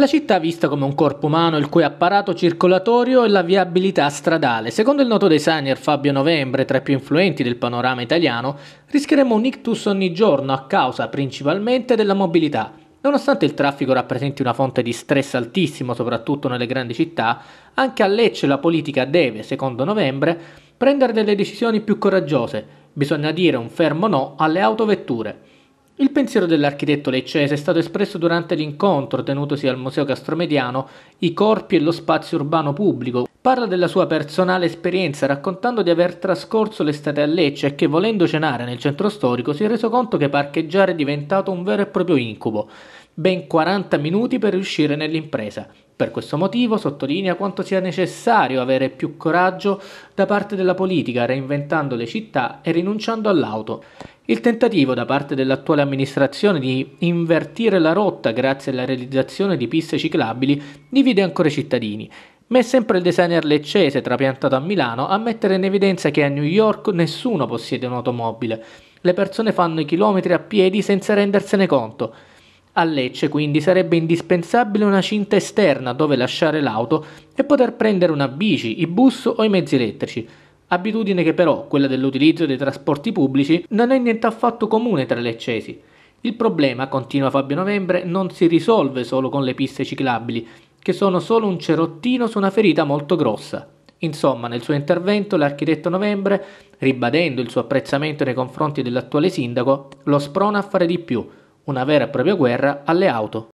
La città vista come un corpo umano, il cui apparato circolatorio e la viabilità stradale. Secondo il noto designer Fabio Novembre, tra i più influenti del panorama italiano, rischieremo un ictus ogni giorno a causa principalmente della mobilità. Nonostante il traffico rappresenti una fonte di stress altissimo, soprattutto nelle grandi città, anche a Lecce la politica deve, secondo novembre, prendere delle decisioni più coraggiose. Bisogna dire un fermo no alle autovetture. Il pensiero dell'architetto leccese è stato espresso durante l'incontro tenutosi al Museo Castromediano I corpi e lo spazio urbano pubblico. Parla della sua personale esperienza raccontando di aver trascorso l'estate a Lecce e che volendo cenare nel centro storico si è reso conto che parcheggiare è diventato un vero e proprio incubo. Ben 40 minuti per riuscire nell'impresa. Per questo motivo sottolinea quanto sia necessario avere più coraggio da parte della politica, reinventando le città e rinunciando all'auto. Il tentativo da parte dell'attuale amministrazione di invertire la rotta grazie alla realizzazione di piste ciclabili divide ancora i cittadini, ma è sempre il designer leccese trapiantato a Milano a mettere in evidenza che a New York nessuno possiede un'automobile. Le persone fanno i chilometri a piedi senza rendersene conto. A Lecce quindi sarebbe indispensabile una cinta esterna dove lasciare l'auto e poter prendere una bici, i bus o i mezzi elettrici abitudine che però, quella dell'utilizzo dei trasporti pubblici, non è niente affatto comune tra le leccesi. Il problema, continua Fabio Novembre, non si risolve solo con le piste ciclabili, che sono solo un cerottino su una ferita molto grossa. Insomma, nel suo intervento l'architetto Novembre, ribadendo il suo apprezzamento nei confronti dell'attuale sindaco, lo sprona a fare di più, una vera e propria guerra alle auto.